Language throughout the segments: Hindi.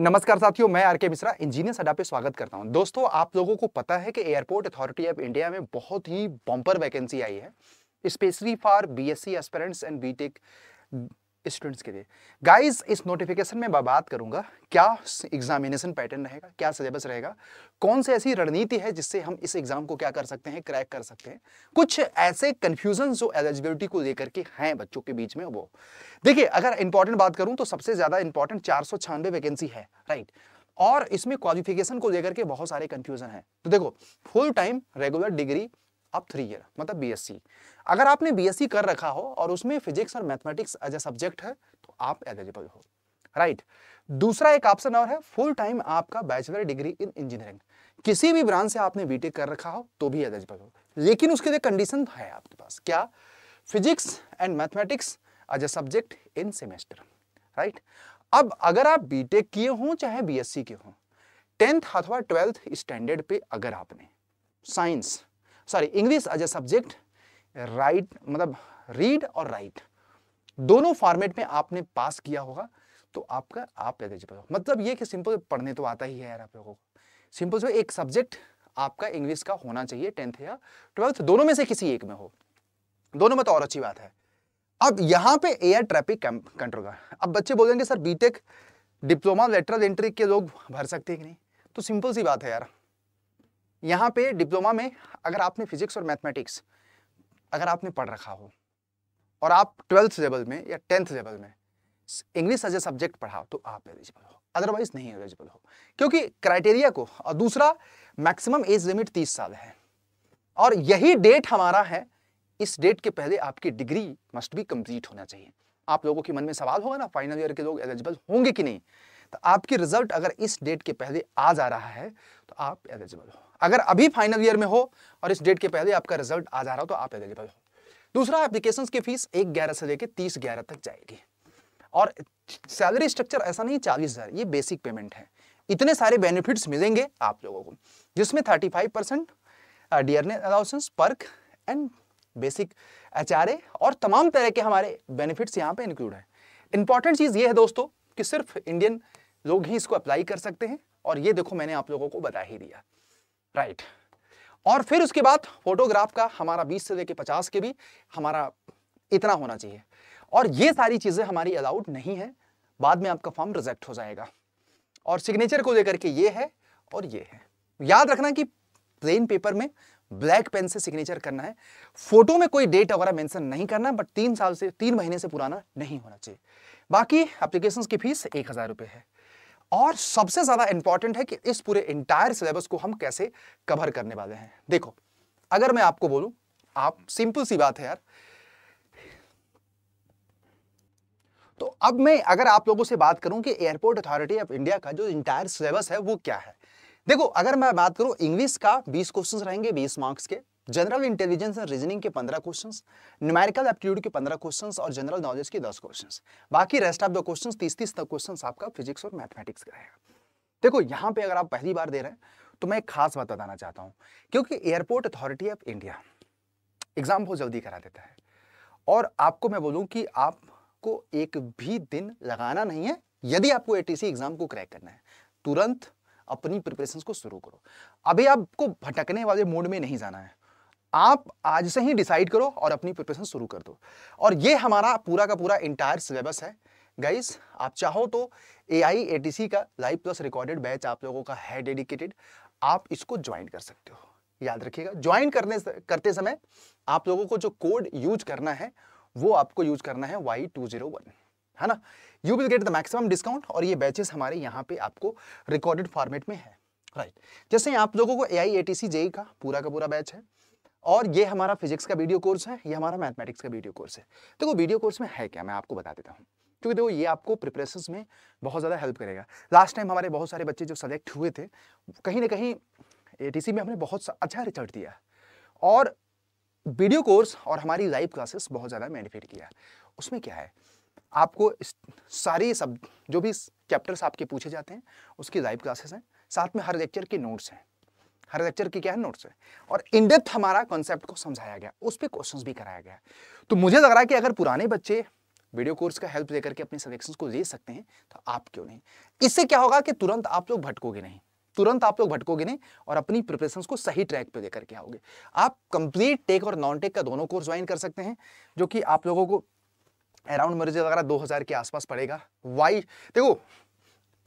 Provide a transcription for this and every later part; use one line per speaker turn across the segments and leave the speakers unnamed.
नमस्कार साथियों मैं आरके मिश्रा इंजीनियर सडा पे स्वागत करता हूं दोस्तों आप लोगों को पता है कि एयरपोर्ट अथॉरिटी ऑफ इंडिया में बहुत ही बॉम्पर वैकेंसी आई है specially for BSc aspirants and BTech students के लिए गाइस इस नोटिफिकेशन में मैं बात करूंगा क्या एग्जामिनेशन पैटर्न रहेगा क्या सिलेबस रहेगा कौन सी ऐसी रणनीति है जिससे हम इस एग्जाम को क्या कर सकते हैं क्रैक कर सकते हैं कुछ ऐसे कंफ्यूजन जो एलिजिबिलिटी को लेकर के हैं बच्चों के बीच में वो देखिए अगर इंपॉर्टेंट बात करूं तो सबसे ज्यादा इंपॉर्टेंट चार वैकेंसी है राइट और इसमें क्वालिफिकेशन को लेकर के बहुत सारे कंफ्यूजन है तो देखो फुल टाइम रेगुलर डिग्री आप थ्री ईयर मतलब बीएससी अगर आपने बीएससी कर रखा हो और उसमें फिजिक्स और मैथमेटिक्स एज ए सब्जेक्ट है तो आप एलिजिबल हो राइट right. दूसरा एक ऑप्शन और है फुल टाइम आपका बैचलर डिग्री इन इंजीनियरिंग किसी भी ब्रांच से आपने बीटेक कर रखा हो तो भी एलिजिबल हो लेकिन उसके लिए कंडीशन है आपके पास क्या physics and mathematics as a subject in semester right अब अगर आप बीटेक किए हो चाहे बीएससी के हो टेंथ अथवा ट्वेल्थ स्टैंडर्ड पे अगर आपने science sorry English as a subject right मतलब रीड और राइट दोनों फॉर्मेट में आपने पास किया होगा तो आपका आप एलिजिबल हो मतलब ये कि सिंपल पढ़ने तो आता ही है यार आप लोगों को सिंपल से एक सब्जेक्ट आपका इंग्लिश का होना चाहिए टेंथ या ट्वेल्थ दोनों में से किसी एक में हो दोनों में तो और अच्छी बात है अब यहाँ पे एयर ट्रैफिक कंट्रोल का अब बच्चे बोलेंगे sir BTech diploma lateral entry के लोग भर सकते हैं कि नहीं तो सिंपल सी बात है यार यहाँ पे डिप्लोमा में अगर आपने फिजिक्स और मैथमेटिक्स अगर आपने पढ़ रखा हो और आप ट्वेल्थ लेवल में या टेंथ लेवल में इंग्लिश एज ए सब्जेक्ट पढ़ाओ तो आप एलिजिबल हो अदरवाइज नहीं एलिजिबल हो क्योंकि क्राइटेरिया को और दूसरा मैक्सिमम एज लिमिट तीस साल है और यही डेट हमारा है इस डेट के पहले आपकी डिग्री मस्ट भी कंप्लीट होना चाहिए आप लोगों के मन में सवाल होगा ना फाइनल ईयर के लोग एलिजिबल होंगे कि नहीं तो आपकी रिजल्ट अगर इस डेट के पहले आ जा रहा है तो आप एलिजिबल हो अगर अभी फाइनल ईयर में हो और इस डेट के पहले आपका रिजल्ट आ जा रहा हो तो आप एलिजिबल हो दूसरा एप्लीकेशन की फीस एक ग्यारह से लेकर तीस ग्यारह तक जाएगी और सैलरी स्ट्रक्चर ऐसा नहीं चालीस हज़ार ये बेसिक पेमेंट है इतने सारे बेनिफिट्स मिलेंगे आप लोगों को जिसमें थर्टी फाइव परसेंट डीआरने allowances perk and basic H और तमाम तरह के हमारे बेनिफिट्स यहाँ पे इंक्लूड है इंपॉर्टेंट चीज़ ये है दोस्तों कि सिर्फ इंडियन लोग ही इसको अप्लाई कर सकते हैं और ये देखो मैंने आप लोगों को बता ही दिया राइट और फिर उसके बाद फोटोग्राफ का हमारा 20 से लेके 50 के भी हमारा इतना होना चाहिए और ये सारी चीज़ें हमारी अलाउड नहीं है बाद में आपका फॉर्म रिजेक्ट हो जाएगा और सिग्नेचर को लेकर के ये है और ये है याद रखना कि प्लेन पेपर में ब्लैक पेन से सिग्नेचर करना है फोटो में कोई डेट वगैरह मेंशन नहीं करना बट तीन साल से तीन महीने से पुराना नहीं होना चाहिए बाकी एप्लीकेशन की फीस एक हज़ार रुपये है और सबसे ज्यादा इंपॉर्टेंट है कि इस पूरे इंटायर सिलेबस को हम कैसे कवर करने वाले हैं देखो अगर मैं आपको बोलूं आप सिंपल सी बात है यार तो अब मैं अगर आप लोगों से बात करूं कि एयरपोर्ट अथॉरिटी ऑफ इंडिया का जो इंटायर सिलेबस है वो क्या है देखो अगर मैं बात करूं इंग्लिश का 20 क्वेश्चंस रहेंगे 20 मार्क्स के जनरल इंटेलिजेंस एंड रीजनिंग के पंद्रह क्वेश्चंस न्यूमेरिकल एप्टीट्यूड के पंद्रह क्वेश्चंस और जनरल नॉलेज के दस क्वेश्चंस बाकी रेस्ट ऑफ द क्वेश्चंस तीस तीस तक क्वेश्चंस आपका फिजिक्स और मैथमेटिक्स का रहेगा देखो यहाँ पे अगर आप पहली बार दे रहे हैं तो मैं एक खास बात बताना चाहता हूँ क्योंकि airport authority of India exam बहुत जल्दी करा देता है और आपको मैं बोलूँ कि आपको एक भी दिन लगाना नहीं है यदि आपको एटीसी एग्जाम को क्रैक करना है तुरंत अपनी प्रिपरेशन को शुरू करो अभी आपको भटकने वाले मोड में नहीं जाना है आप आज से ही डिसाइड करो और अपनी प्रिपरेशन शुरू कर दो और ये हमारा पूरा का पूरा इंटायर सिलेबस है गाइस आप चाहो तो ए आई ए टी सी का लाइव प्लस रिकॉर्डेड बैच आप लोगों का है डेडिकेटेड आप इसको ज्वाइन कर सकते हो याद रखिएगा ज्वाइन करने करते समय आप लोगों को जो कोड यूज करना है वो आपको यूज करना है वाई टू जीरो वन है ना you will get the maximum discount और ये बैचेस हमारे यहाँ पे आपको रिकॉर्डेड फॉर्मेट में है राइट right. जैसे आप लोगों को ए आई ए टी सी जेई का पूरा का पूरा बैच है और ये हमारा फिजिक्स का वीडियो कोर्स है ये हमारा मैथमेटिक्स का वीडियो कोर्स है देखो वीडियो कोर्स में है क्या मैं आपको बता देता हूँ क्योंकि देखो ये आपको प्रिपरेशन में बहुत ज़्यादा हेल्प करेगा लास्ट टाइम हमारे बहुत सारे बच्चे जो सेलेक्ट हुए थे कहीं ना कहीं ए में हमने बहुत अच्छा रिजल्ट दिया और वीडियो कोर्स और हमारी लाइव क्लासेस बहुत ज़्यादा बेनिफिट किया उसमें क्या है आपको सारी सब जो भी चैप्टर्स आपके पूछे जाते हैं उसकी लाइव क्लासेस हैं साथ में हर लेक्चर के नोट्स हैं हर लेक्चर की क्या है नोट्स है और इनडेप्थ हमारा कॉन्सेप्ट को समझाया गया उस पर क्वेश्चन भी कराया गया तो मुझे लग रहा है कि अगर पुराने बच्चे वीडियो कोर्स का हेल्प लेकर के अपने सजेशन को दे सकते हैं तो आप क्यों नहीं इससे क्या होगा कि तुरंत आप लोग भटकोगे नहीं तुरंत आप लोग भटकोगे नहीं और अपनी प्रिपरेशन को सही ट्रैक पे लेकर के आओगे आप कंप्लीट टेक और नॉन टेक का दोनों कोर्स ज्वाइन कर सकते हैं जो कि आप लोगों को अराउंड मुझे वगैरह रहा दो हज़ार के आसपास पड़ेगा वाई देखो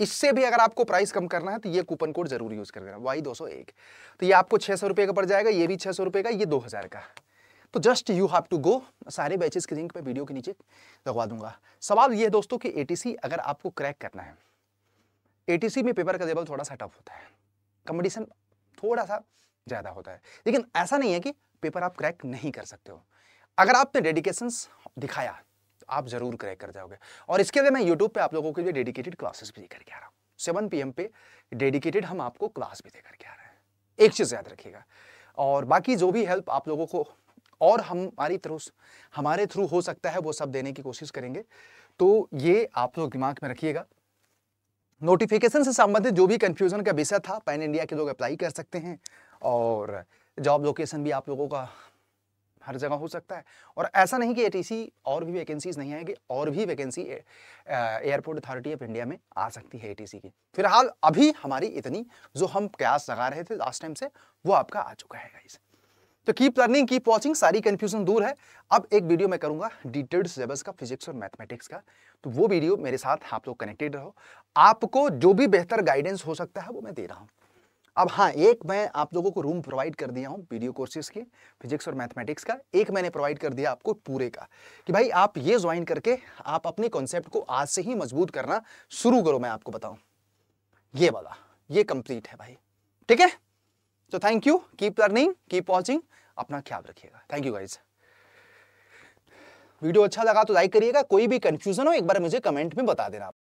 इससे भी अगर आपको प्राइस कम करना है तो ये कूपन कोड जरूर यूज कर देना वाई दो सौ एक तो ये आपको छह सौ रुपये का पड़ जाएगा ये भी छह सौ रुपये का ये दो हज़ार का तो just you have to go सारे बैचेस के लिंक मैं वीडियो के नीचे लगवा दूंगा सवाल ये दोस्तों कि एटीसी अगर आपको क्रैक करना है एटीसी में पेपर का लेवल थोड़ा सा टफ होता है कंपटीशन थोड़ा सा ज़्यादा होता है लेकिन ऐसा नहीं है कि पेपर आप क्रैक नहीं कर सकते हो अगर आपने डेडिकेशन दिखाया आप जरूर क्रैक कर जाओगे और इसके लिए मैं यूट्यूब पे आप लोगों के लिए डेडिकेटेड क्लासेस भी देकर के आ रहा हूँ सेवन पी पे डेडिकेटेड हम आपको क्लास भी देकर के आ रहे हैं एक चीज़ याद रखिएगा और बाकी जो भी हेल्प आप लोगों को और हमारी थ्रू हमारे थ्रू हो सकता है वो सब देने की कोशिश करेंगे तो ये आप लोग दिमाग में रखिएगा नोटिफिकेशन से संबंधित जो भी कंफ्यूजन का विषय था पैन इंडिया के लोग अप्लाई कर सकते हैं और जॉब लोकेशन भी आप लोगों का हर जगह हो सकता है और ऐसा नहीं कि ए और भी वैकेंसीज नहीं आएगी और भी vacancy airport authority of India में आ सकती है ए की फिलहाल अभी हमारी इतनी जो हम प्रयास लगा रहे थे लास्ट टाइम से वो आपका आ चुका है गाइस तो कीप लर्निंग कीप वॉचिंग सारी कंफ्यूजन दूर है अब एक वीडियो मैं करूंगा डिटेल्ड सिलेबस का फिजिक्स और मैथमेटिक्स का तो वो वीडियो मेरे साथ आप लोग कनेक्टेड रहो आपको जो भी बेहतर गाइडेंस हो सकता है वो मैं दे रहा हूँ अब हाँ एक मैं आप लोगों को रूम प्रोवाइड कर दिया हूँ वीडियो कोर्सेज के फिजिक्स और मैथमेटिक्स का एक मैंने प्रोवाइड कर दिया आपको पूरे का कि भाई आप ये ज्वाइन करके आप अपने कॉन्सेप्ट को आज से ही मजबूत करना शुरू करो मैं आपको बताऊँ ये वाला ये कंप्लीट है भाई ठीक है तो thank you keep learning keep watching अपना ख्याल रखिएगा थैंक यू गाइज वीडियो अच्छा लगा तो लाइक करिएगा कोई भी कंफ्यूजन हो एक बार मुझे कमेंट में बता देना